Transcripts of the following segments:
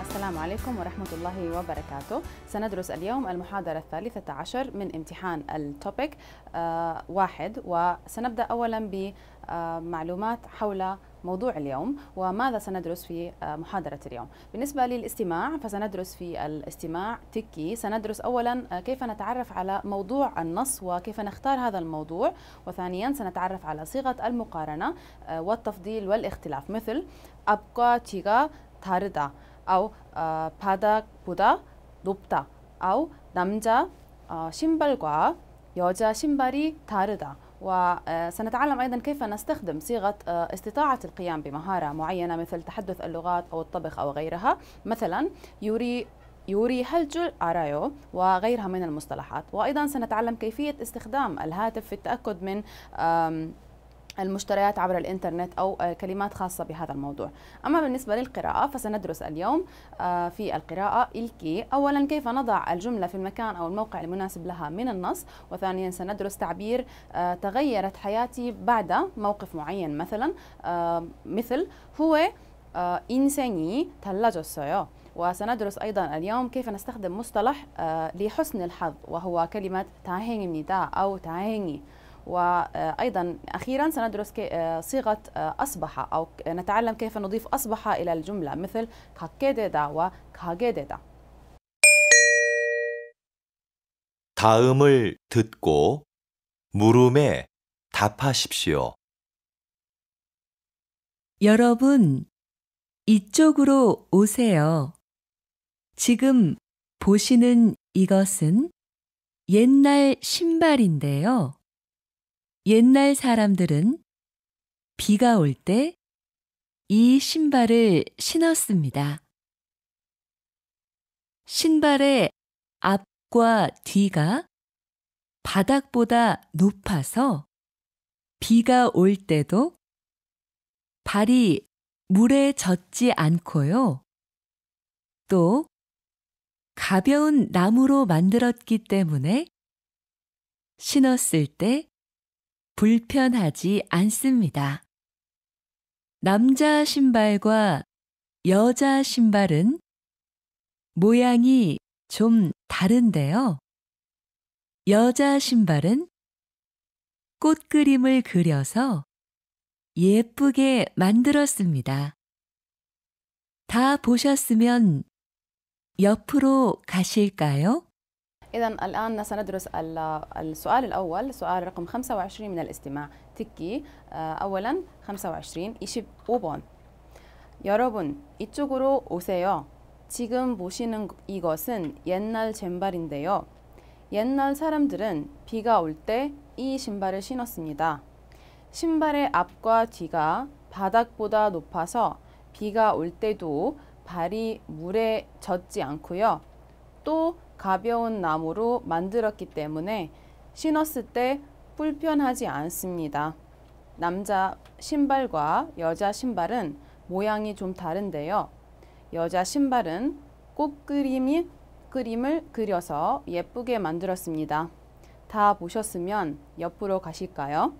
السلام عليكم ورحمة الله وبركاته سندرس اليوم المحاضرة الثالثة عشر من امتحان التوبيك آه، واحد وسنبدأ أولا بمعلومات حول موضوع اليوم وماذا سندرس في آه، محاضرة اليوم بالنسبة للاستماع فسندرس في الاستماع تكي سندرس أولا آه، كيف نتعرف على موضوع النص وكيف نختار هذا الموضوع وثانيا سنتعرف على صيغة المقارنة والتفضيل والاختلاف مثل أبقى تيغا 다르다 아우 어, 바닥보다 높다. 아우 남자 어, 신발과 여자 신발이 다르다. وسنتعلم أيضا كيف نستخدم صيغة استطاعة القيام بمهارة معينة مثل تحدث اللغات أو الطبخ أو غيرها مثلا يوري يوري هلجل أرايو وغيرها من المصطلحات وأيضا سنتعلم كيفية استخدام الهاتف في التأكد من المشتريات عبر الانترنت او آه، كلمات خاصه بهذا الموضوع اما بالنسبه للقراءه فسندرس اليوم آه، في القراءه الكي اولا كيف نضع الجمله في المكان او الموقع المناسب لها من النص وثانيا سندرس تعبير آه، تغيرت حياتي بعد موقف معين مثلا مثل هو إنساني تلاجوسيو وسندرس أيضا اليوم كيف نستخدم مصطلح لحسن الحظ وهو كلمة 다행입니다 أو تاهيني وأيضا أخيرا سندرس صيغة أصبح أو نتعلم كيف نضيف أصبح إلى الجملة مثل كاكيديدا وكا게데다 다음을 듣고 물음에 답하십시오. 여러분, 이쪽으로 오세요. 지금 보시는 이것은 옛날 신발인데요. 옛날 사람들은 비가 올 때 이 신발을 신었습니다. 신발의 앞과 뒤가 바닥보다 높아서 비가 올 때도 발이 물에 젖지 않고요. 또 가벼운 나무로 만들었기 때문에 신었을 때 불편하지 않습니다. 남자 신발과 여자 신발은 모양이 좀 다른데요. 여자 신발은 꽃 그림을 그려서 예쁘게 만들었습니다. 다 보셨으면 옆으로 가실까요? إذا الآن سندرس السؤال الأول سؤال رقم 25 من الاستماع 듣기 أولا 25 25번 여러분 이쪽으로 오세요. 지금 보시는 이것은 옛날 젠발인데요. 옛날 사람들은 비가 올 때 이 신발을 신었습니다. 신발의 앞과 뒤가 바닥보다 높아서 비가 올 때도 발이 물에 젖지 않고요. 또 가벼운 나무로 만들었기 때문에 신었을 때 불편하지 않습니다. 남자 신발과 여자 신발은 모양이 좀 다른데요. 여자 신발은 꽃 그림이 그림을 그려서 예쁘게 만들었습니다. 다 보셨으면 옆으로 가실까요?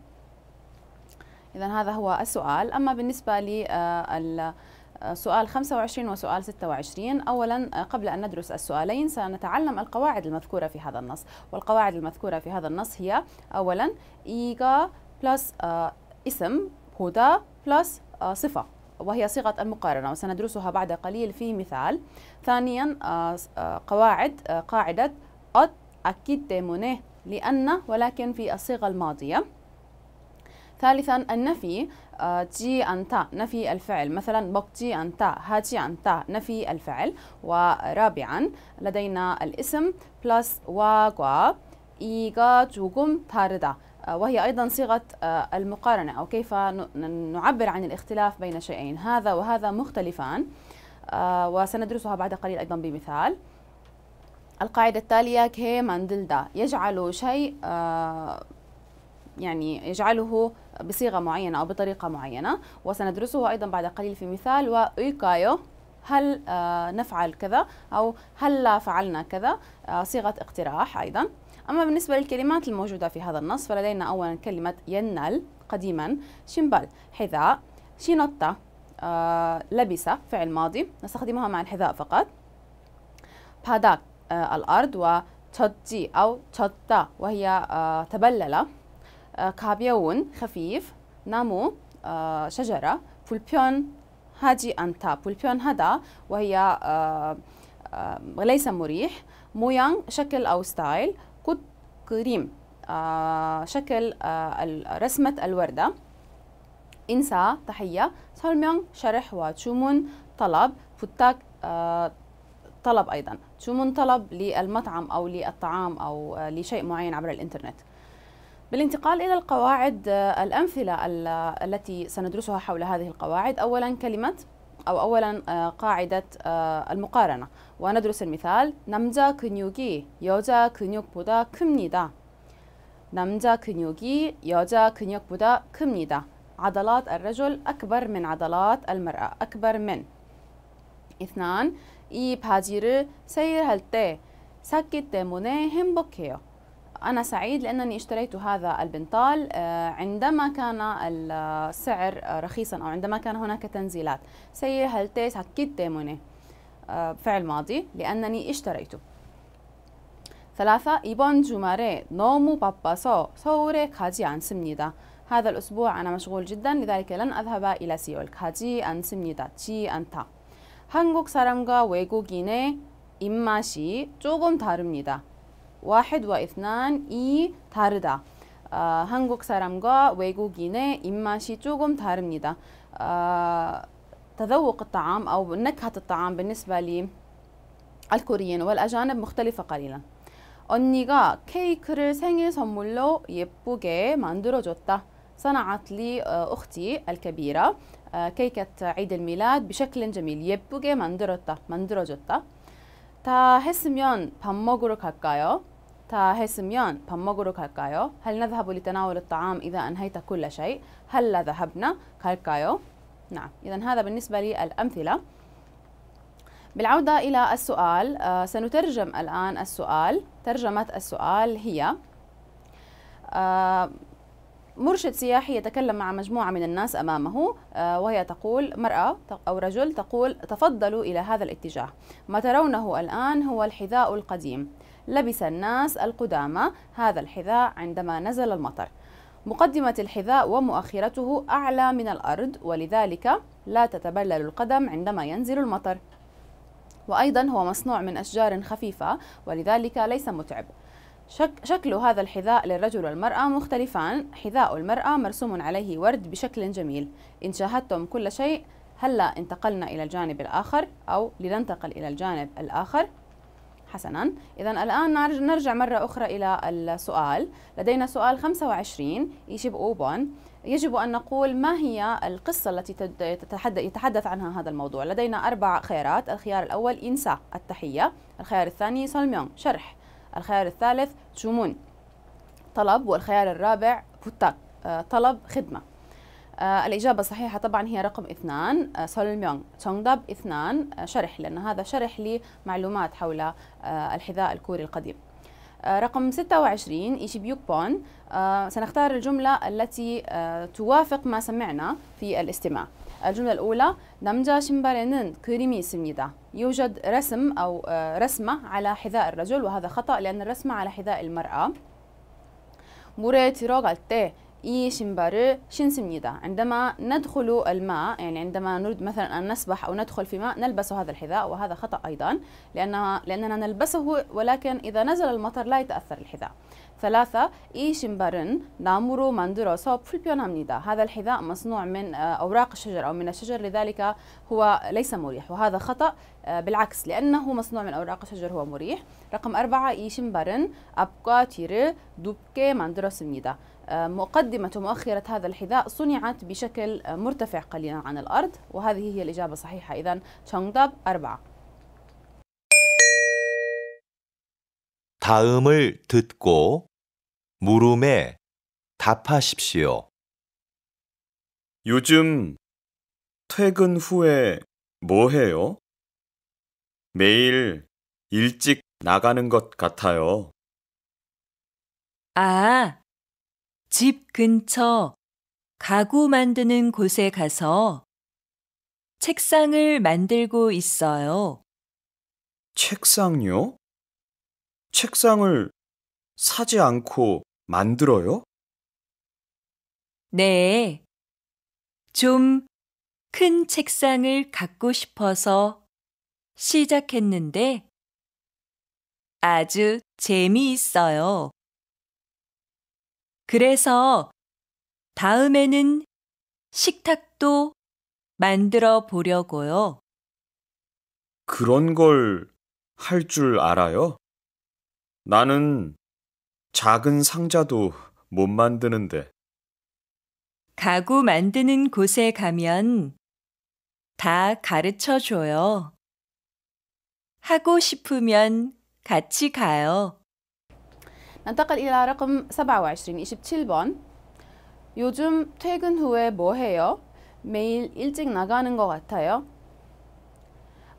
إذا هذا هو السؤال أما بالنسبة لل سؤال 25 وسؤال 26 أولا آه، قبل أن ندرس السؤالين سنتعلم القواعد المذكورة في هذا النص والقواعد المذكورة في هذا النص هي أولا إيغا بلس آه، اسم هدى بلس آه، صفة وهي صيغة المقارنة وسندرسها بعد قليل في مثال ثانيا قواعد قاعدة قد أكيد تيمونه لأن ولكن في الصيغة الماضية ثالثا النفي آه، تي أنتا نفي الفعل مثلا بقتي أنتا هاتي أنتا نفي الفعل ورابعا لدينا الاسم بلس واغوا إيغا جوكم تاردا آه، وهي أيضا صيغة آه، المقارنة أو كيف نعبر عن الاختلاف بين شيئين هذا وهذا مختلفان وسندرسها بعد قليل أيضا بمثال القاعدة التالية كي ماندلدا يجعل شيء يعني يجعله بصيغة معينة أو بطريقة معينة وسندرسه أيضا بعد قليل في مثال وإيكايو هل آه، نفعل كذا أو هل فعلنا كذا آه، صيغة اقتراح أيضا أما بالنسبة للكلمات الموجودة في هذا النص فلدينا أولا كلمة ينال قديما شمبال حذاء شينوتا آه، لبس فعل ماضي نستخدمها مع الحذاء فقط باداك الارض الأرض وتجي أو تجتا وهي تبلل 가벼운 آه، خفيف نامو آه، شجرة بولبيون هاجي أنت بولبيون هذا وهي آه، ليس مريح مويان شكل أو ستايل كود كريم شكل رسمة الوردة إنسى تحية 설명 شرح وتشومون طلب فتاك طلب أيضا تشومون طلب للمطعم أو للطعام أو لشيء معين عبر الإنترنت بالانتقال إلى القواعد آه، الأمثلة التي سندرسها حول هذه القواعد أولا كلمة أو أولا آه، قاعدة آه، المقارنة وندرس المثال 남자 근육이 여자 근육보다 큽니다 남자 근육이 여자 근육보다 큽니다 عضلات الرجل أكبر من عضلات المرأة أكبر من اثنان 이 바지를 세일할 때 샀기 때문에 행복해요 أنا سعيد لأنني اشتريت هذا البنطال آه، عندما كان السعر رخيصا أو عندما كان هناك تنزيلات هل تيس هكيت تيموني آه، فعل ماضي لأنني اشتريته ثلاثة نومو بابا سو سوري كاجي 가지 سمنيدا هذا الأسبوع أنا مشغول جدا لذلك لن أذهب إلى سيول كاجي 가지 ان تا 않다. 한국 사람과 외국인의 입맛이 조금 다릅니다. واحد واثنان اي 다르다. 어, 한국 사람과 외국인의 입맛이 조금 다릅니다. تذوق الطعام أو نكهة الطعام بالنسبة للكوريين والأجانب مختلفة قليلا. 언니가 케이크를 생일 선물로 예쁘게 만들어줬다. صنعت لي أختي الكبيرة كيكة عيد الميلاد بشكل جميل 예쁘게 만들었다. 만들어줬다. 다 했으면 밥 먹으러 갈까요? تا هيسميان مغرو كالكايو هل نذهب لتناول الطعام إذا أنهيت كل شيء هل ذهبنا كالكايو نعم إذا هذا بالنسبة للأمثلة بالعودة إلى السؤال آه سنترجم الآن السؤال ترجمة السؤال هي آه مرشد سياحي يتكلم مع مجموعة من الناس أمامه آه، وهي تقول مرأة أو رجل تقول تفضلوا إلى هذا الاتجاه ما ترونه الآن هو الحذاء القديم لبس الناس القدامى هذا الحذاء عندما نزل المطر مقدمة الحذاء ومؤخرته أعلى من الأرض ولذلك لا تتبلل القدم عندما ينزل المطر وأيضا هو مصنوع من أشجار خفيفة ولذلك ليس متعب شك شكل هذا الحذاء للرجل والمرأة مختلفان حذاء المرأة مرسوم عليه ورد بشكل جميل إن شاهدتم كل شيء هلا انتقلنا إلى الجانب الآخر أو لننتقل إلى الجانب الآخر حسنا إذا الآن نرجع مرة أخرى إلى السؤال لدينا سؤال 25 يجب أوبون يجب أن نقول ما هي القصة التي يتحدث عنها هذا الموضوع لدينا أربع خيارات الخيار الأول إنسا التحية الخيار الثاني سولميون شرح الخيار الثالث تشومون طلب والخيار الرابع بوتاك آه، طلب خدمة آه، الإجابة الصحيحة طبعا هي رقم اثنان آه، سول ميونغ تونغداب اثنان آه، شرح لأن هذا شرح لمعلومات حول الحذاء الكوري القديم رقم 26 إيشيبيوك بون سنختار الجملة التي توافق ما سمعنا في الاستماع الجملة الأولى نمجا شمبارينن كريمي سميدا يوجد رسم أو رسمة على حذاء الرجل وهذا خطأ لأن الرسمة على حذاء المرأة 물에 들어갈 때이 신발을 신습니다 عندما ندخل الماء يعني عندما نريد مثلا أن نسبح أو ندخل في ماء نلبس هذا الحذاء وهذا خطأ أيضا لأن لأننا نلبسه ولكن إذا نزل المطر لا يتأثر الحذاء ثلاثة إي شمبارن نامورو ماندروسو فلبيونامنيدا هذا الحذاء مصنوع من آه، أوراق الشجر أو من الشجر لذلك هو ليس مريح وهذا خطأ آه، بالعكس لأنه مصنوع من أوراق الشجر هو مريح رقم أربعة إي شمبارن 앞과 دوبكي 둡게 مقدمة ومؤخرة هذا الحذاء صنعت بشكل مرتفع قليلا عن الأرض وهذه هي الإجابة الصحيحة إذا 정답 أربعة 다음을 듣고 물음에 답하십시오. 요즘 퇴근 후에 뭐 해요? 매일 일찍 나가는 것 같아요. 아, 집 근처 가구 만드는 곳에 가서 책상을 만들고 있어요. 책상요? 책상을 사지 않고 만들어요? 네. 좀 큰 책상을 갖고 싶어서 시작했는데 아주 재미있어요. 그래서 다음에는 식탁도 만들어 보려고요. 그런 걸 할 줄 알아요? 나는 작은 상자도 못 만드는데. 가구 만드는 곳에 가면 다 가르쳐 줘요. 하고 싶으면 같이 가요. ننتقل إلى رقم 27 27번 요즘 퇴근 후에 뭐 해요? 매일 일찍 나가는 것 같아요.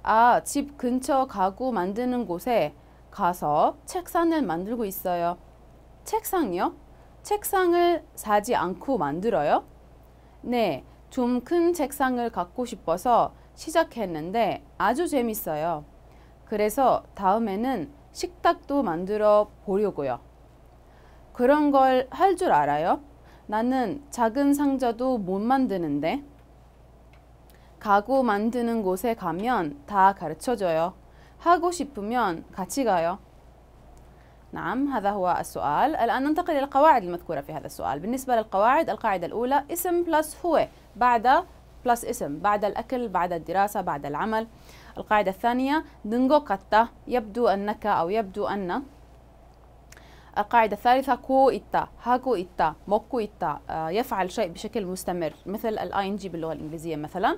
아, 집 근처 가구 만드는 곳에 가서 책상을 만들고 있어요. 책상요? 이 책상을 사지 않고 만들어요? 네, 좀 큰 책상을 갖고 싶어서 시작했는데 아주 재밌어요. 그래서 다음에는 식탁도 만들어 보려고요. 그런 걸 할 줄 알아요? 나는 작은 상자도 못 만드는데. 가구 만드는 곳에 가면 다 가르쳐줘요. 하고 싶으면 같이 가요. نعم هذا هو السؤال الآن ننتقل إلى القواعد المذكورة في هذا السؤال بالنسبة للقواعد القاعدة الأولى اسم بلس هو بعد بلس اسم بعد الأكل بعد الدراسة بعد العمل القاعدة الثانية دنغو كاتا يبدو أنك أو يبدو أن القاعدة الثالثة كو إتا هاكو إتا موكو إتا آه، يفعل شيء بشكل مستمر مثل ال ing باللغة الإنجليزية مثلا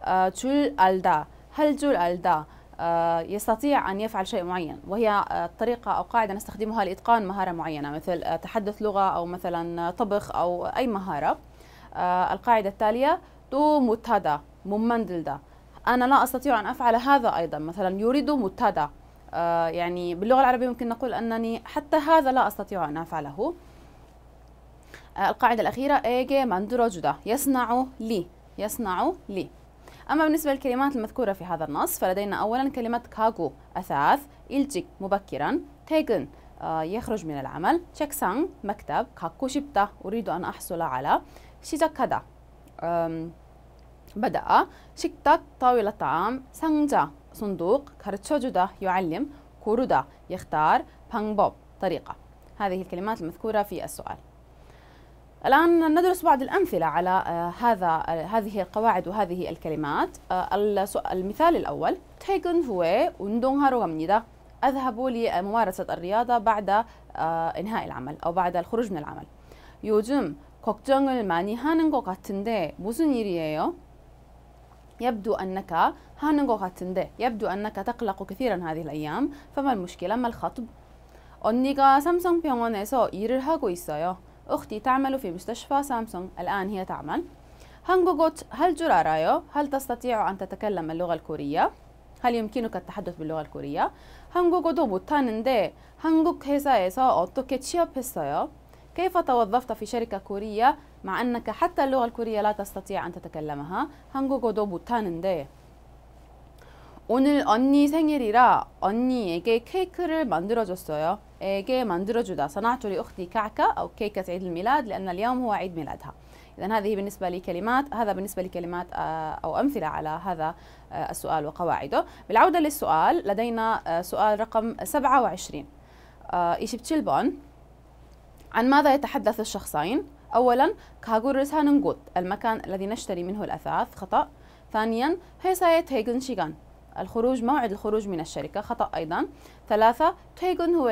آه، جول ألدا هل جول ألدا آه، يستطيع أن يفعل شيء معين وهي طريقة أو قاعدة نستخدمها لإتقان مهارة معينة مثل تحدث لغة أو مثلا طبخ أو أي مهارة القاعدة التالية تو متادا ممندلدا أنا لا أستطيع أن أفعل هذا أيضا مثلا يريد متادا آه، يعني باللغة العربية ممكن نقول أنني حتى هذا لا أستطيع أن أفعله آه، القاعدة الأخيرة إيجي ماندروجدا يصنع لي يصنع لي أما بالنسبة للكلمات المذكورة في هذا النص فلدينا أولا كلمة كاغو أثاث إلجيك مبكرا تيجن آه، يخرج من العمل 책상 مكتب كاكو شبتا أريد أن أحصل على شيزاكادا بدأ شكتك طاولة طعام سانجا صندوق كارتشوجودا يعلم كورودا يختار بانبوب طريقة هذه الكلمات المذكورة في السؤال الآن ندرس بعض الأمثلة على آه، هذا آه، هذه القواعد وهذه الكلمات آه، المثال الأول تيكن هو 운동하러 갑니다 أذهب لممارسة الرياضة بعد إنهاء العمل أو بعد الخروج من العمل 요즘 걱정을 많이 하는 것 같은데 무슨 일이에요؟ يبدو أنك هانغو هانغوغاتنده يبدو أنك تقلق كثيرا هذه الأيام فما المشكلة ما الخطب؟ 언니가 삼성 병원에서 إيرل 하고 있어요. أختي تعمل في مستشفى سامسونج الآن هي تعمل هانغوغوت هل جرارايو؟ هل تستطيع أن تتكلم اللغة الكورية؟ هل يمكنك التحدث باللغة الكورية؟ 한국어도 못하는데 한국 회사에서 أوتوكي تشيوب كيف توظفت في شركة كورية مع أنك حتى اللغة الكورية لا تستطيع أن تتكلمها 한국어도 못하는데 오늘 언니 생일이라 언니에게 케이크를 만들어줬어요. 에게 만들어주다. صنعت لأختي كعكة أو كيكة عيد الميلاد لأن اليوم هو عيد ميلادها. إذا هذه بالنسبة لكلمات هذا بالنسبة لكلمات أو أمثلة على هذا السؤال وقواعده. بالعودة للسؤال لدينا سؤال رقم 27. 27번 عن ماذا يتحدث الشخصين؟ أولا كاغوريسا ننغوت المكان الذي نشتري منه الأثاث خطأ ثانيا هيساية هيغن شيغان الخروج موعد الخروج من الشركة خطأ أيضا ثلاثة تيغن هو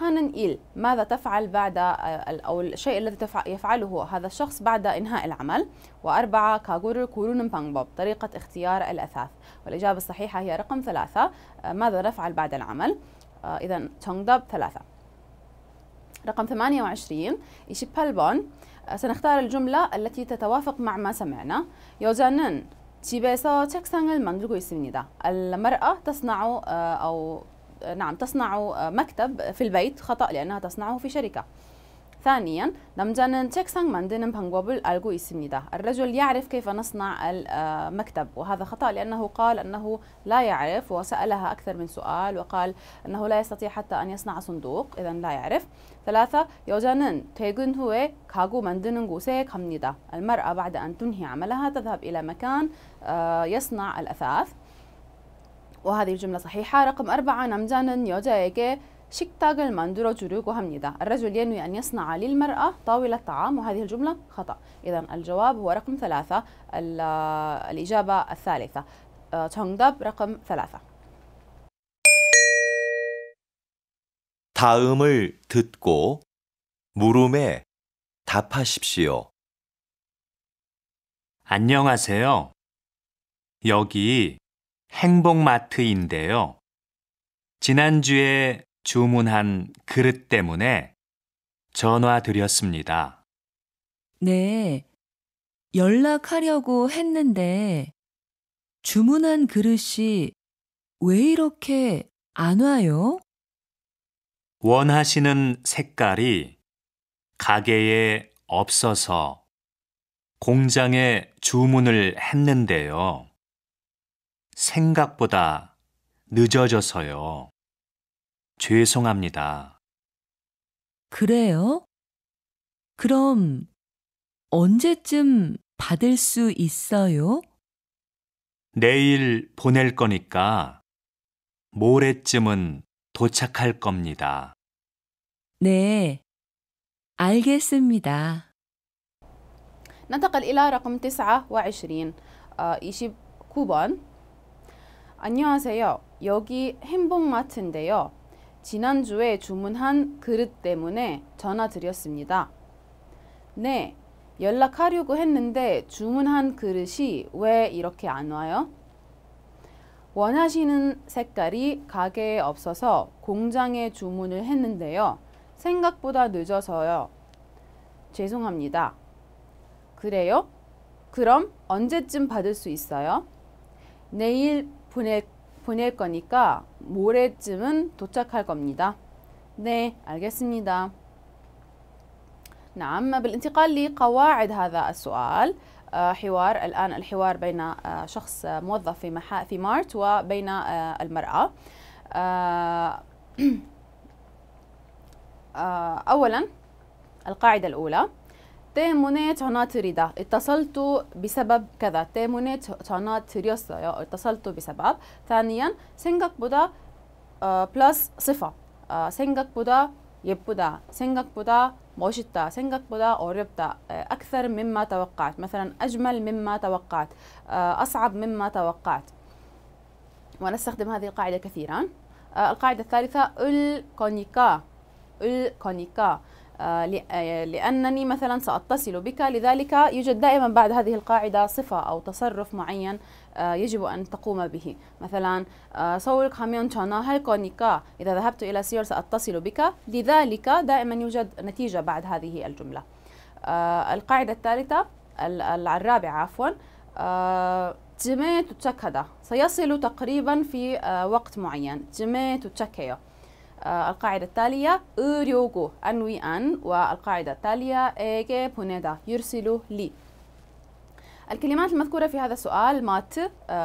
هانن إيل ماذا تفعل بعد آه، أو الشيء الذي يفعله هذا الشخص بعد إنهاء العمل وأربعة كاغور كورون بانغبوب طريقة اختيار الأثاث والإجابة الصحيحة هي رقم ثلاثة آه، ماذا نفعل بعد العمل آه، إذا تونغدب ثلاثة رقم ثمانية وعشرين إيشي بالبون سنختار الجملة التي تتوافق مع ما سمعنا 여자는 집에서 책상을 만들고 있습니다 المرأة تصنع آه، أو نعم تصنع آه، مكتب في البيت خطأ لأنها تصنعه في شركة ثانيا 남자는 책상 만드는 방법을 알고 있습니다. الرجل يعرف كيف نصنع المكتب آه، وهذا خطأ لأنه قال أنه لا يعرف وسألها أكثر من سؤال وقال أنه لا يستطيع حتى أن يصنع صندوق إذا لا يعرف ثلاثة 여자는 퇴근 후에 가구 만드는 곳에 갑니다. المرأة بعد أن تنهي عملها تذهب إلى مكان آه، يصنع الأثاث وهذه الجملة صحيحة رقم أربعة نمجانن يوجايكي 식탁을 만들어 주려고 합니다. الرجل ينوي أن يصنع للمرأة طاولة طعام وهذه الجملة خطأ. إذا الجواب هو رقم ثلاثة الإجابة الثالثة. 정답 رقم ثلاثة. 다음을 듣고 물음에 답하십시오. 안녕하세요. 여기 행복마트인데요. 지난주에 주문한 그릇 때문에 전화드렸습니다. 네, 연락하려고 했는데 주문한 그릇이 왜 이렇게 안 와요? 원하시는 색깔이 가게에 없어서 공장에 주문을 했는데요. 생각보다 늦어져서요. 죄송합니다. 그래요? 그럼 언제쯤 받을 수 있어요? 내일 보낼 거니까 모레쯤은 도착할 겁니다. 네, 알겠습니다. ننتقل إلى رقم 29 29번 안녕하세요. 여기 행복마트인데요. 지난주에 주문한 그릇 때문에 전화 드렸습니다. 네, 연락하려고 했는데 주문한 그릇이 왜 이렇게 안 와요? 원하시는 색깔이 가게에 없어서 공장에 주문을 했는데요. 생각보다 늦어서요. 죄송합니다. 그래요? 그럼 언제쯤 받을 수 있어요? 내일 보낼 보낼 거니까 모레쯤은 도착할 겁니다. 네, 알겠습니다. نعم بالانتقال لقواعد هذا السؤال آه، حوار الآن الحوار بين آه، شخص موظف في, محا في مارت وبين آه، المرأة أولا القاعدة الأولى تيمونيت عنات اتصلت بسبب كذا تيمونيت عنات اتصلت بسبب ثانيا سينغك بودا بلس صفة سينغك بودا يبودا بودا موشتا سينغك بودا أوربتا أكثر مما توقعت مثلا أجمل مما توقعت أصعب مما توقعت ونستخدم هذه القاعدة كثيرا القاعدة الثالثة الكونيكا الكونيكا آه، آه، لأنني مثلا سأتصل بك لذلك يوجد دائما بعد هذه القاعدة صفة أو تصرف معين آه، يجب أن تقوم به مثلا إذا ذهبت إلى سيول سأتصل بك لذلك دائما يوجد نتيجة بعد هذه الجملة القاعدة الثالثة الرابعة عفوا جميت تشكدا سيصل تقريبا في وقت معين تشكيو القاعدة التالية أريوغو أنوي أن والقاعدة التالية إيجي بونيدا يرسلوا لي الكلمات المذكورة في هذا السؤال مات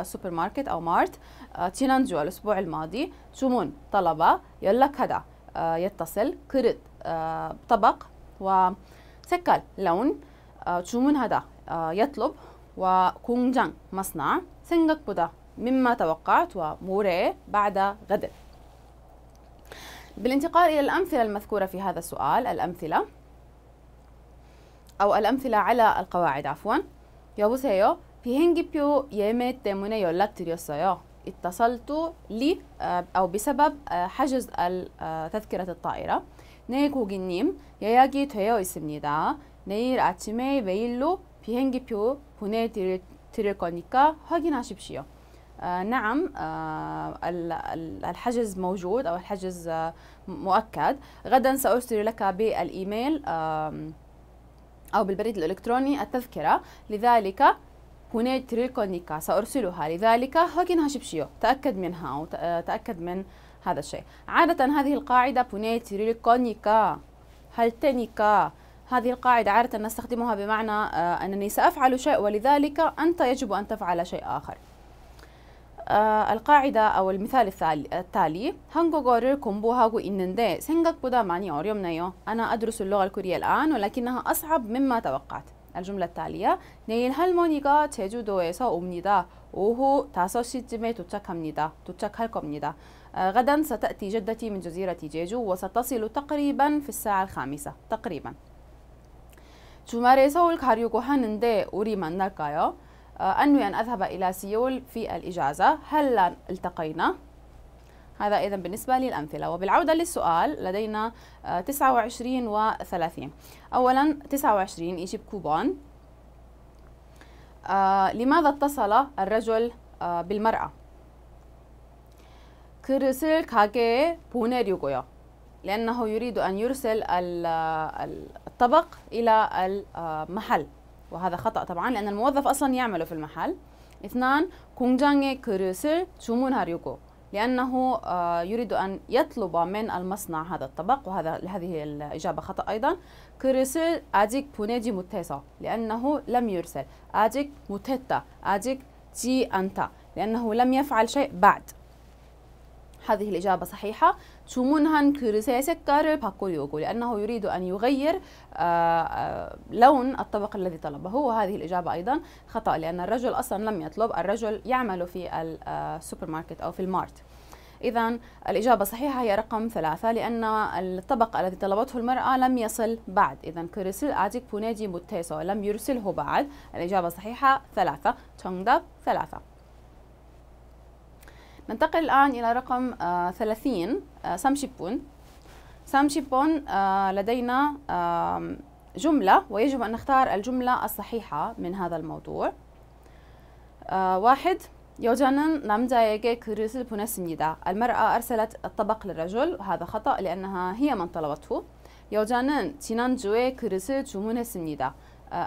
سوبر آه، ماركت أو مارت آه، تشينانجو الأسبوع الماضي شمون طلبة يلا كذا آه، يتصل كرد طبق وسكال لون شمون هذا يطلب وكونجان مصنع سنغك 생각보다 مما توقعت وموري بعد غدر بالانتقال إلى الأمثلة المذكورة في هذا السؤال الأمثلة أو الأمثلة على القواعد عفوا يابوسيو في هنجي بيو يميت تيمونيو لاتريوسيو اتصلت لي آه، أو بسبب آه، حجز آه، تذكرة الطائرة نيكو جنيم يياجي تيو اسمنيدا نير اتشمي ويلو 비행기표 보내드릴 드릴 거니까 확인하십시오. آه، نعم آه، الحجز موجود او الحجز آه، مؤكد غدا سارسل لك بالايميل او بالبريد الالكتروني التذكره لذلك هناك تريكونيكا سارسلها لذلك هوكين هاشبشيو تاكد منها او تاكد من هذا الشيء عاده هذه القاعده ريكونيكا تريكونيكا تنيكا هذه القاعدة عادة نستخدمها بمعنى أنني سأفعل شيء ولذلك أنت يجب أن تفعل شيء آخر آه، القاعدة أو المثال التالي 한국어를 공부하고 있는데 생각보다 많이 어렵네요 أنا أدرس اللغة الكورية الآن ولكنها أصعب مما توقعت الجملة التالية 내일 할머니가 제주도에서 옵니다 오후 5시쯤에 도착합니다 도착할 겁니다 غدا ستأتي جدتي من جزيرة جيجو وستصل تقريبا في الساعة الخامسة تقريبا 주말에 서울 가려고 하는데 우리 만날까요? آه، أنوي أن أذهب إلى سيول في الإجازة هل التقينا؟ هذا إذا بالنسبة للأمثلة وبالعودة للسؤال لدينا 29 و 30 أولا 29 يجيب كوبون آه لماذا اتصل الرجل آه بالمرأة؟ 그릇을 가게에 보내려고요. لأنه يريد أن يرسل آه، الطبق إلى المحل آه، وهذا خطأ طبعا لأن الموظف أصلا يعمله في المحل اثنان كروسل 그릇을 هاريوكو لأنه آه، يريد أن يطلب من المصنع هذا الطبق وهذا هذه الإجابة خطأ أيضا كروسل اديك 보내지 못해서 لأنه لم يرسل اديك 못했다 اديك تي انتا لأنه لم يفعل شيء بعد هذه الإجابة صحيحة 주문한 그릇의 색깔을 바꾸려고 لأنه يريد أن يغير آه، آه، لون الطبق الذي طلبه وهذه الإجابة أيضا خطأ لأن الرجل أصلا لم يطلب الرجل يعمل في السوبر ماركت آه، أو في المارت إذا الإجابة الصحيحة هي رقم ثلاثة لأن الطبق الذي طلبته المرأة لم يصل بعد إذا كرسل آتيك بونيجي متيسو لم يرسله بعد الإجابة الصحيحة ثلاثة تونغدب ثلاثة ننتقل الآن إلى رقم ثلاثين آه، سامشيبون سامشيبون آه، لدينا جملة ويجب أن نختار الجملة الصحيحة من هذا الموضوع آه، واحد 여자는 남자에게 그릇을 보냈습니다. المرأة أرسلت الطبق للرجل وهذا خطأ لأنها هي من طلبته. 여자는 지난주에 그릇을 주문했습니다.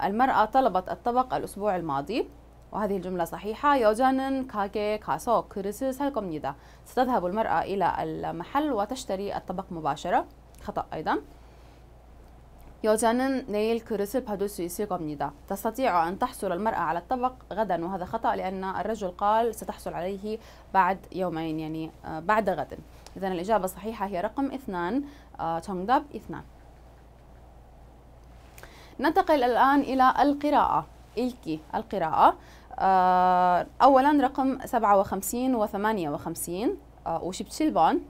المرأة طلبت الطبق الأسبوع الماضي. وهذه الجملة صحيحة 여자는 가게에 가서 그릇을 살 겁니다 ستذهب المرأة إلى المحل وتشتري الطبق مباشرة خطأ أيضا 여자는 내일 그릇을 받을 수 있을 겁니다. تستطيع أن تحصل المرأة على الطبق غدا وهذا خطأ لأن الرجل قال ستحصل عليه بعد يومين يعني آه، بعد غد. إذا الإجابة الصحيحة هي رقم اثنان 정답 آه، اثنان. ننتقل الآن إلى القراءة. إلكي القراءة آه، أولا رقم 57 و 58 وشبتشيلبون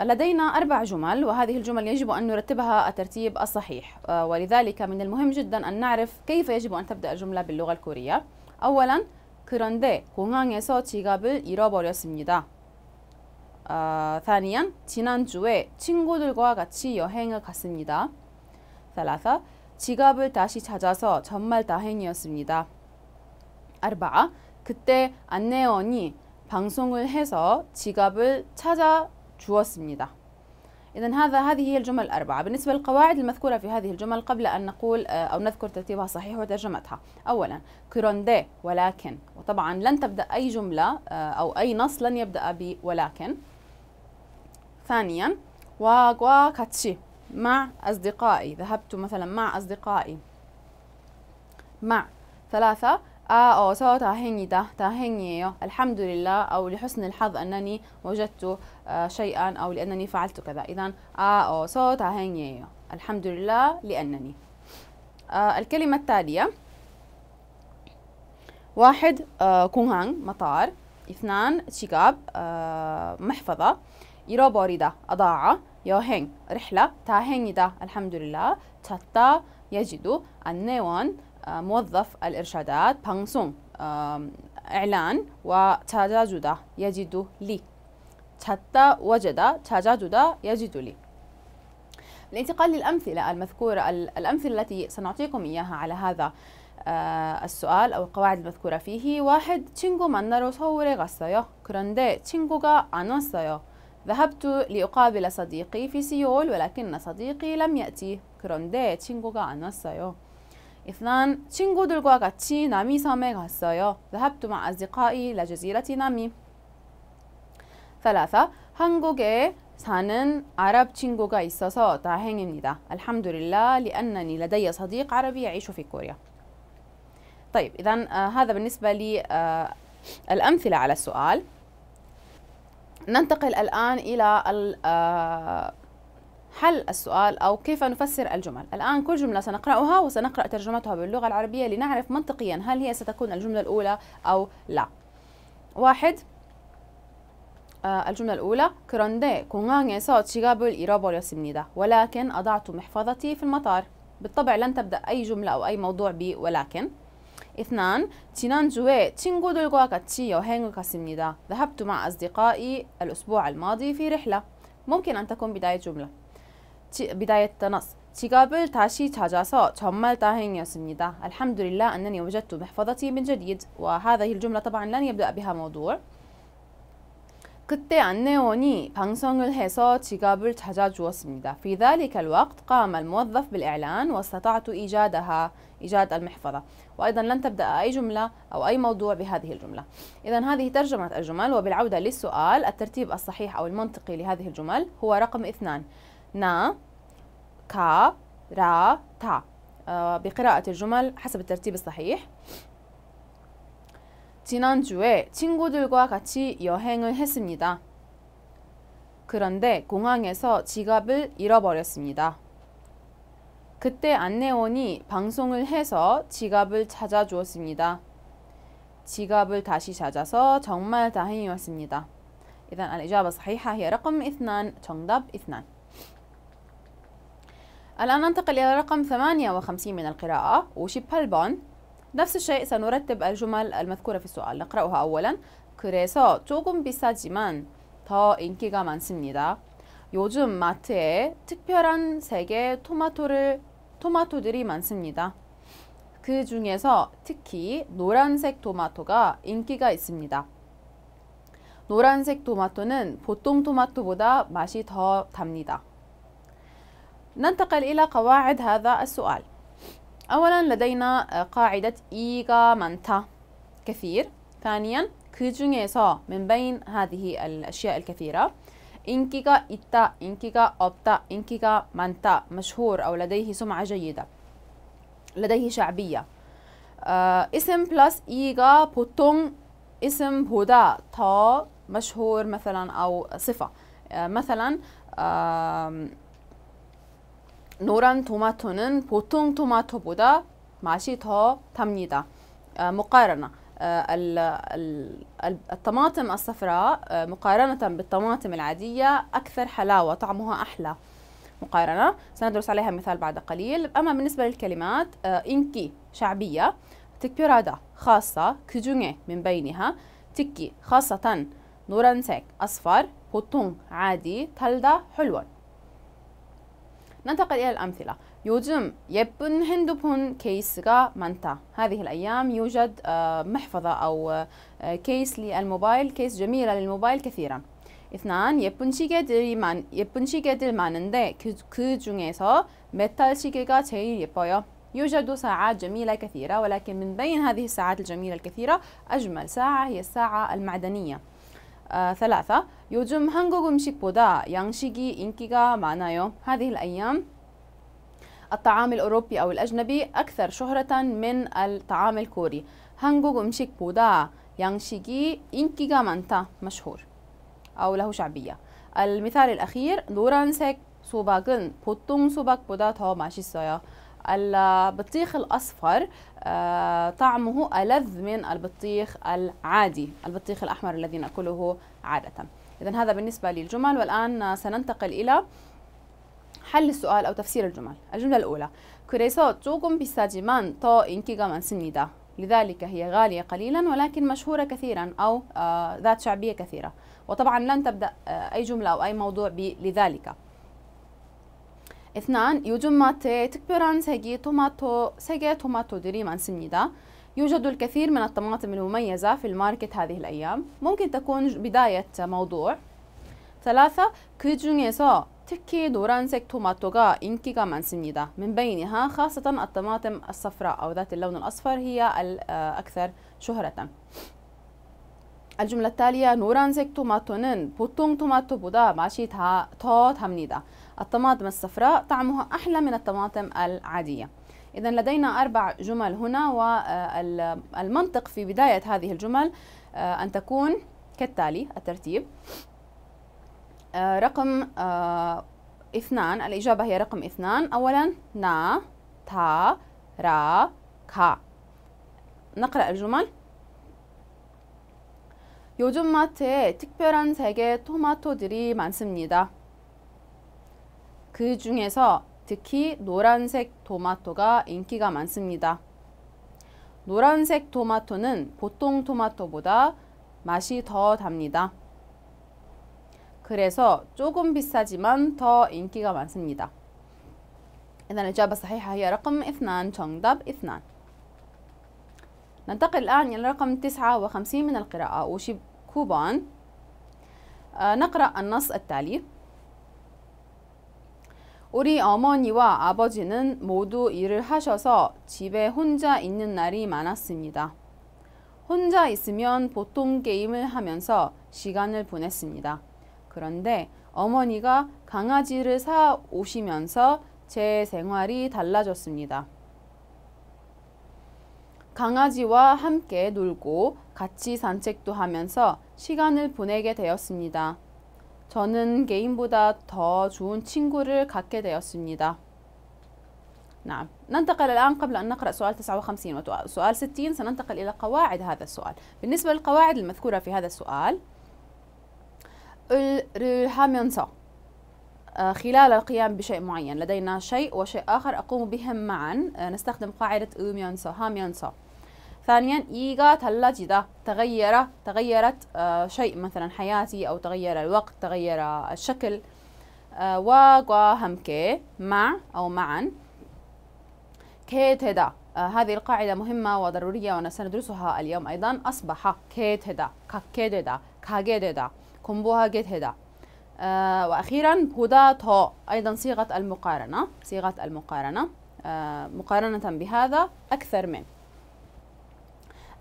لدينا أربع جمل وهذه الجمل يجب أن نرتبها الترتيب الصحيح آه، ولذلك من المهم جدا أن نعرف كيف يجب أن تبدأ الجملة باللغة الكورية أولا 그런데 공항에서 지갑을 잃어버렸습니다. 어, ثانيا 지난주에 친구들과 같이 여행을 갔습니다. ثلاثة 지갑을 다시 찾아서 정말 다행이었습니다. أربعة 그때 안내원이 방송을 해서 지갑을 찾아 주었습니다. إذا هذا هذه هي الجمل الأربعة بالنسبة للقواعد المذكورة في هذه الجمل قبل أن نقول آه، أو نذكر ترتيبها صحيح وترجمتها أولا كروندي ولكن وطبعا لن تبدأ أي جملة آه، أو أي نص لن يبدأ ب ولكن ثانيا واغوا كاتشي مع أصدقائي ذهبت مثلا مع أصدقائي مع ثلاثة اه اوسو تاهيني ده تاهيني الحمد لله او لحسن الحظ انني وجدت آه، شيئا او لانني فعلت كذا اذا اه اوسو تاهيني الحمد لله لانني آه الكلمة التالية واحد آه كونغان مطار اثنان شيكاب آه محفظة 잃어버리다 أضاعة يوهين رحلة تاهيني 다행이다 الحمد لله 찾다 يجدو 안내원 موظف الإرشادات بانسون إعلان وتجاجدة يجد لي حتى وجد تجاجدة يجد لي الانتقال للأمثلة المذكورة الأمثلة التي سنعطيكم إياها على هذا آه، السؤال أو القواعد المذكورة فيه واحد 친구 만나러 서울에 갔어요. 그런데 친구가 안 왔어요. ذهبت لأقابل صديقي في سيول ولكن صديقي لم يأتي. 그런데 친구가 안 왔어요. اثنان غاتشي نامي سامي غاسايو ذهبت مع أصدقائي إلى جزيرة نامي. ثلاثة هانغوغي سانن عرب تشينغوغا 있어서 다행입니다. الحمد لله لأنني لدي صديق عربي يعيش في كوريا. طيب إذا آه، هذا بالنسبة آه، الأمثلة على السؤال. ننتقل الآن إلى آه، حل السؤال أو كيف نفسر الجمل الآن كل جملة سنقرأها وسنقرأ ترجمتها باللغة العربية لنعرف منطقيا هل هي ستكون الجملة الأولى أو لا واحد آه الجملة الأولى 그런데 공항에서 지갑을 잃어버렸습니다 ولكن أضعت محفظتي في المطار بالطبع لن تبدأ أي جملة أو أي موضوع ب ولكن اثنان 지난주에 친구들과 같이 여행을 يوهينغو ذهبت مع أصدقائي الأسبوع الماضي في رحلة ممكن أن تكون بداية جملة بداية نص 지갑을 다시 찾아서 정말 다행이었습니다. الحمد لله أنني وجدت محفظتي من جديد وهذه الجملة طبعا لن يبدأ بها موضوع 그때 안내원이 방송을 해서 지갑을 찾아주었습니다. في ذلك الوقت قام الموظف بالإعلان واستطعت إيجادها إيجاد المحفظة وأيضا لن تبدأ أي جملة أو أي موضوع بهذه الجملة إذا هذه ترجمة الجمل وبالعودة للسؤال الترتيب الصحيح أو المنطقي لهذه الجمل هو رقم اثنان نا كا را تا 어, بقراءة الجمل حسب الترتيب الصحيح 지난주에 친구들과 같이 여행을 했습니다. 그런데 공항에서 지갑을 잃어버렸습니다. 그때 안내원이 방송을 해서 지갑을 찾아주었습니다. 지갑을 다시 찾아서 정말 다행이었습니다. 이단 الإجابة ا ل ص 2 정답 2 الآن ننتقل إلى رقم 58 من القراءة 오십팔 번 نفس الشيء سنرتب الجمل المذكورة في السؤال نقرأها أولا 그래서 조금 비싸지만 더 인기가 많습니다. 요즘 마트에 특별한 색의 토마토를 토마토들이 많습니다. 그 중에서 특히 노란색 토마토가 인기가 있습니다. 노란색 토마토는 보통 토마토보다 맛이 더 답니다. ننتقل إلى قواعد هذا السؤال أولا لدينا قاعدة إيغا مانتا كثير ثانيا 그중에서 من بين هذه الأشياء الكثيرة إنكيغا إتا إنكيغا أوبتا إنكيغا مانتا مشهور أو لديه سمعة جيدة لديه شعبية آه اسم بلس إيغا بوتون اسم بودا تا مشهور مثلا أو صفة آه مثلا آه 노란 토마토는 보통 토마토보다 맛이 더 답니다 مقارنة الطماطم الصفراء مقارنة بالطماطم العادية أكثر حلاوة طعمها أحلى مقارنة سندرس عليها مثال بعد قليل أما بالنسبة للكلمات إنكي شعبية تكبيرادا خاصة 그중에 من بينها تكي خاصة 노란색 أصفر بوتون عادي تلدا حلوان ننتقل إلى الأمثلة يوجد 예쁜 핸드폰 케이스가 مانتا هذه الأيام يوجد محفظة أو كيس للموبايل كيس جميلة للموبايل كثيرا اثنان يبن 시계들이 مان يبن 시계들 많은데 كو جونيسو ميتال شيكيغا 시계가 제일 يوجد ساعات جميلة كثيرة ولكن من بين هذه الساعات الجميلة الكثيرة أجمل ساعة هي الساعة المعدنية آه ثلاثة 요즘 한국 음식보다 양식이 인기가 많아요 هذه الأيام الطعام الأوروبي أو الأجنبي أكثر شهرة من الطعام الكوري 한국 음식보다 양식이 인기가 많다 مشهور أو له شعبية المثال الأخير 노란색 소박은 보통 소박보다 더 맛있어요 البطيخ الأصفر آه، طعمه ألذ من البطيخ العادي البطيخ الأحمر الذي نأكله عادة إذا هذا بالنسبة للجمل والآن سننتقل إلى حل السؤال أو تفسير الجمل الجملة الأولى 그래서 조금 비싸지만 더 인기가 سنيدا لذلك هي غالية قليلا ولكن مشهورة كثيرا أو آه، ذات شعبية كثيرة وطبعا لن تبدأ آه، أي جملة أو أي موضوع بلذلك اثنان 요즘 마트에 특별한 색이 토마토 색의 토마토들이 많습니다. يوجد الكثير من الطماطم المميزة في الماركت هذه الأيام. ممكن تكون بداية موضوع. ثلاثة 그 중에서 특히 노란색 토마토가 인기가 많습니다. من بينها خاصة الطماطم الصفراء أو ذات اللون الأصفر هي الأكثر شهرة. الجملة التالية 노란색 토마토는 보통 토마토보다 맛이 다, 더 답니다. الطماطم الصفراء طعمها أحلى من الطماطم العادية. إذا لدينا أربع جمل هنا والمنطق في بداية هذه الجمل آه، أن تكون كالتالي الترتيب آه، رقم آه، اثنان الإجابة هي رقم اثنان أولا نا تا را كا نقرأ الجمل 요즘 마트에 특별한 색의 토마토들이 많습니다. 그 중에서 특히 노란색 토마토가 인기가 많습니다. 노란색 토마토는 보통 토마토보다 맛이 더 답니다. 그래서 조금 비싸지만 더 인기가 많습니다. إذا ا ل إ 하이하이 الصحيحة 정답 ا ث ن ننتقل الآن إلى رقم 59 من القراءة أوشي كوبان آه نقرأ النص التالي 우리 어머니와 아버지는 모두 일을 하셔서 집에 혼자 있는 날이 많았습니다. 혼자 있으면 보통 게임을 하면서 시간을 보냈습니다. 그런데 어머니가 강아지를 사 오시면서 제 생활이 달라졌습니다. 강아지와 함께 놀고 같이 산책도 하면서 시간을 보내게 되었습니다. 저는 개인보다 더 좋은 친구를 갖게 되었습니다. نعم ننتقل الآن قبل أن نقرأ سؤال 59 وسؤال 60 سننتقل إلى قواعد هذا السؤال بالنسبة للقواعد المذكورة في هذا السؤال 하면서 خلال القيام بشيء معين لدينا شيء وشيء آخر أقوم بهم معا نستخدم قاعدة هاميانسا ثانيا إيغا تلاجدا تغير تغيرت آه، شيء مثلا حياتي أو تغير الوقت تغير الشكل آه، وغا همكي مع أو معا كي تدا آه، هذه القاعدة مهمة وضرورية وسندرسها اليوم أيضا أصبح كي تدا كاكيددا كاجيددا كومبوها كي تدا وأخيرا بودا تو أيضا صيغة المقارنة صيغة المقارنة مقارنة بهذا أكثر من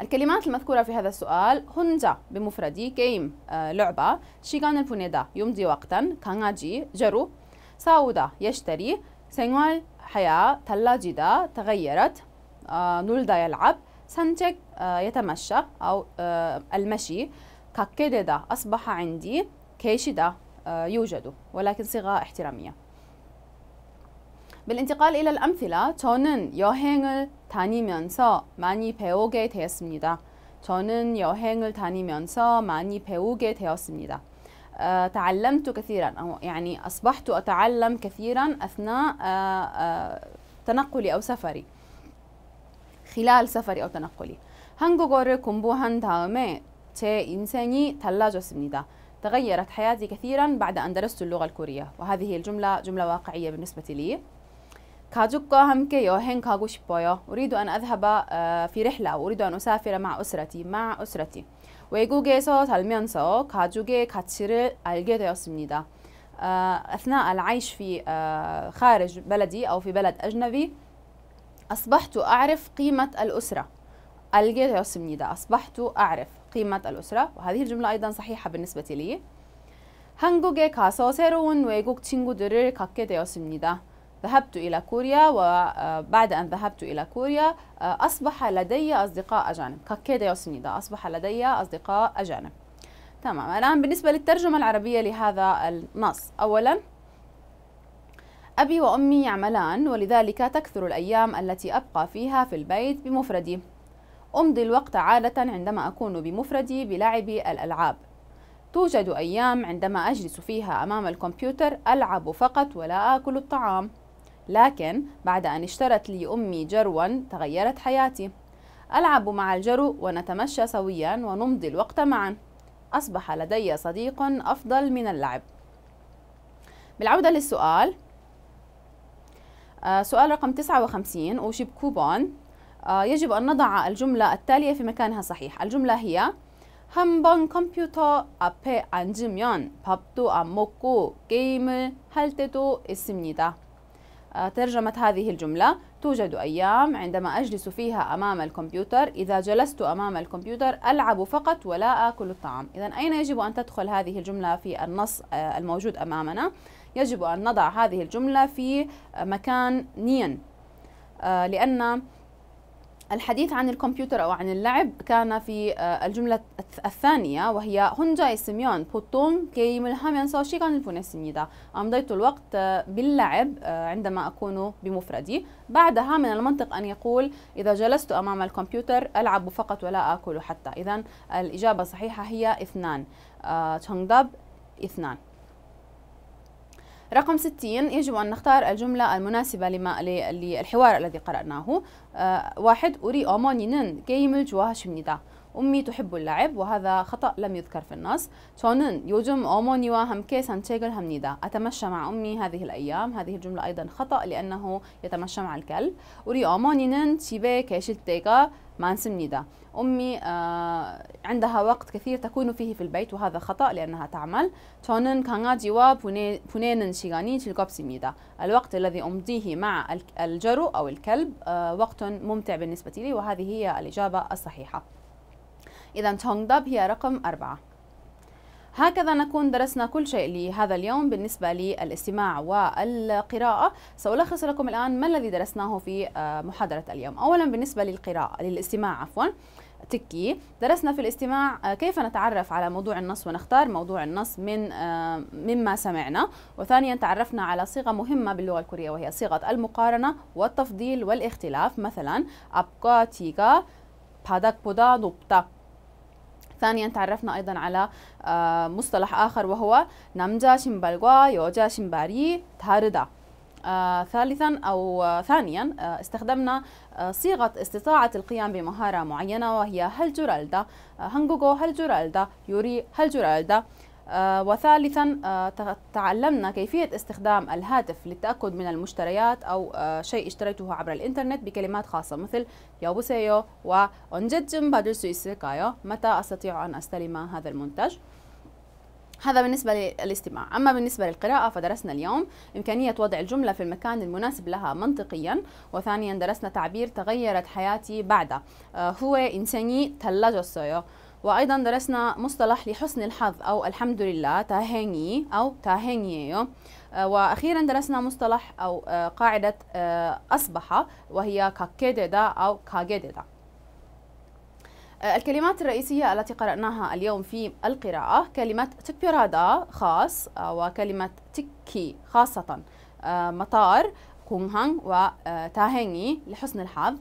الكلمات المذكورة في هذا السؤال هونجا بمفردي كيم آه، لعبة شيغان البونيدا يمضي وقتا 강아지 جرو ساودا يشتري سينوال حياة تلاجدا تغيرت آه، نولدا يلعب سانتك آه، يتمشى أو المشي كاكيددا أصبح عندي كيشدا يوجد ولكن صيغة احترامية بالانتقال إلى الأمثلة 저는 여행을 다니면서 많이 배우게 되었습니다. 저는 여행을 다니면서 많이 배우게 되었습니다. تعلمت كثيرا أو يعني أصبحت أتعلم كثيرا أثناء آه، آه، تنقلي أو سفري خلال سفري أو تنقلي 한국어를 공부한 다음에 제 인생이 달라졌습니다. تغيرت حياتي كثيرا بعد أن درست اللغة الكورية وهذه الجملة جملة واقعية بالنسبة لي 가족과 함께 여행 가고 싶어요. أريد أن أذهب في رحلة أو أريد أن أسافر مع أسرتي مع أسرتي. 외국에서 살면서 가족의 가치를 알게 되었습니다. أثناء العيش في خارج بلدي أو في بلد أجنبي أصبحت أعرف قيمة الأسرة. 알게 되었습니다. أصبحت أعرف قيمة الأسرة وهذه الجملة أيضا صحيحة بالنسبة لي. 한국에 가서 새로운 외국 친구들을 갖게 되었습니다. ذهبت إلى كوريا وبعد آه، أن ذهبت إلى كوريا آه، أصبح لدي أصدقاء أجانب كاكيدا يوسنيدا أصبح لدي أصدقاء أجانب تمام الآن بالنسبة للترجمة العربية لهذا النص أولا أبي وأمي يعملان ولذلك تكثر الأيام التي أبقى فيها في البيت بمفردي أمضي الوقت عادة عندما أكون بمفردي بلعب الألعاب توجد أيام عندما أجلس فيها أمام الكمبيوتر ألعب فقط ولا آكل الطعام لكن بعد أن اشترت لي أمي جروا تغيرت حياتي ألعب مع الجرو ونتمشى سويا ونمضي الوقت معا أصبح لدي صديق أفضل من اللعب بالعودة للسؤال آه، سؤال رقم 59 أوشيب كوبون آه، يجب أن نضع الجملة التالية في مكانها الصحيح الجملة هي 한번 컴퓨터 앞에 앉으면 밥도 안 먹고 게임을 할 때도 있습니다. ترجمة هذه الجملة توجد أيام عندما أجلس فيها أمام الكمبيوتر إذا جلست أمام الكمبيوتر ألعب فقط ولا آكل الطعام إذا أين يجب أن تدخل هذه الجملة في النص آه، الموجود أمامنا؟ يجب أن نضع هذه الجملة في مكان نين آه، لأن الحديث عن الكمبيوتر أو عن اللعب كان في آه، الجملة الثانية وهي سيميون بوتون 보통 게임을 سو شيغان 보냈습니다. أمضيت الوقت آه، باللعب آه، عندما أكون بمفردي. بعدها من المنطق أن يقول إذا جلست أمام الكمبيوتر ألعب فقط ولا آكل حتى. إذا الإجابة الصحيحة هي اثنان. 정답 اثنان. رقم 60 يجب أن نختار الجملة المناسبة لما للحوار الذي قرأناه آه، واحد أري أماني는 게임을 좋아하십니다 أمي تحب اللعب وهذا خطأ لم يذكر في النص تونن يوجم أومونيوا همكي سانتيغل همنيدا أتمشى مع أمي هذه الأيام هذه الجملة أيضا خطأ لأنه يتمشى مع الكلب وري أومونينن تيبي كيشلتيغا مانسمنيدا أمي آه، عندها وقت كثير تكون فيه في البيت وهذا خطأ لأنها تعمل 저는 강아지와 보내는 시간이 즐겁습니다 الوقت الذي أمضيه مع الجرو أو الكلب آه، وقت ممتع بالنسبة لي وهذه هي الإجابة الصحيحة إذا تونغداب هي رقم أربعة هكذا نكون درسنا كل شيء لهذا اليوم بالنسبة للاستماع والقراءة سألخص لكم الآن ما الذي درسناه في آه، محاضرة اليوم أولا بالنسبة للقراءة للاستماع عفوا تكي درسنا في الاستماع آه، كيف نتعرف على موضوع النص ونختار موضوع النص من آه، مما سمعنا وثانيا تعرفنا على صيغة مهمة باللغة الكورية وهي صيغة المقارنة والتفضيل والاختلاف مثلا أبقى تيغا بودا 높다 ثانيا تعرفنا ايضا على آه، مصطلح اخر وهو نمجا شمبالغوا يوجا شمباري تاردا آه ثالثا أو آه ثانيا آه استخدمنا آه، صيغة استطاعة القيام بمهارة معينة وهي هل جرالدا آه، هانغوغو هل جرالدا يوري هل جرالدا آه، وثالثا آه، تعلمنا كيفية استخدام الهاتف للتأكد من المشتريات أو آه، شيء اشتريته عبر الإنترنت بكلمات خاصة مثل يوبوسيو وأنجتجم بادر سويسيكايو متى أستطيع أن أستلم هذا المنتج هذا بالنسبة للاستماع أما بالنسبة للقراءة فدرسنا اليوم إمكانية وضع الجملة في المكان المناسب لها منطقيا وثانيا درسنا تعبير تغيرت حياتي بعد هو إنساني تلاجسيو وأيضا درسنا مصطلح لحسن الحظ أو الحمد لله تاهيني أو تاهينيو وأخيرا درسنا مصطلح أو آه، قاعدة آه، أصبح وهي كاكيددا أو كاجيددا آه، الكلمات الرئيسية التي قرأناها اليوم في القراءة كلمة تكبيرادا خاص وكلمة تكي خاصة مطار كونهان وتاهيني لحسن الحظ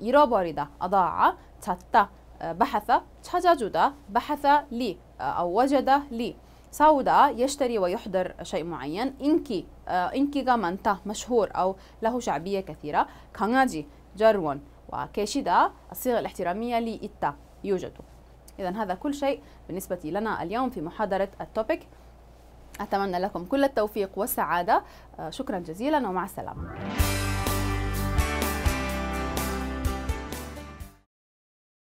يروبوريدا أضاع تاتا بحث 찾아주다 بحث لي أو وجد لي ساودا يشتري ويحضر شيء معين إنكي إنكيغا مانتا مشهور أو له شعبية كثيرة 강아지 جرو وكيشيدا الصيغة الاحترامية لي إتا يوجد إذا هذا كل شيء بالنسبة لنا اليوم في محاضرة التوبيك أتمنى لكم كل التوفيق والسعادة شكرا جزيلا ومع السلامة